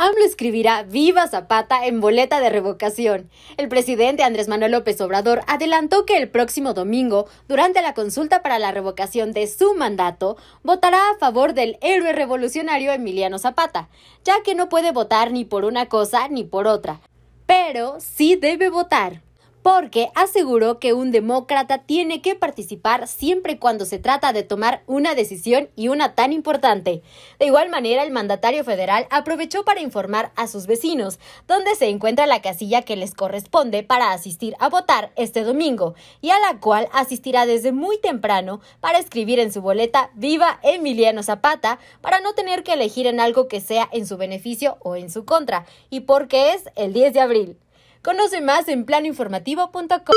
AMLO escribirá Viva Zapata en boleta de revocación. El presidente Andrés Manuel López Obrador adelantó que el próximo domingo, durante la consulta para la revocación de su mandato, votará a favor del héroe revolucionario Emiliano Zapata, ya que no puede votar ni por una cosa ni por otra, pero sí debe votar porque aseguró que un demócrata tiene que participar siempre cuando se trata de tomar una decisión y una tan importante. De igual manera, el mandatario federal aprovechó para informar a sus vecinos dónde se encuentra la casilla que les corresponde para asistir a votar este domingo y a la cual asistirá desde muy temprano para escribir en su boleta Viva Emiliano Zapata para no tener que elegir en algo que sea en su beneficio o en su contra, y porque es el 10 de abril. Conoce más en planoinformativo.com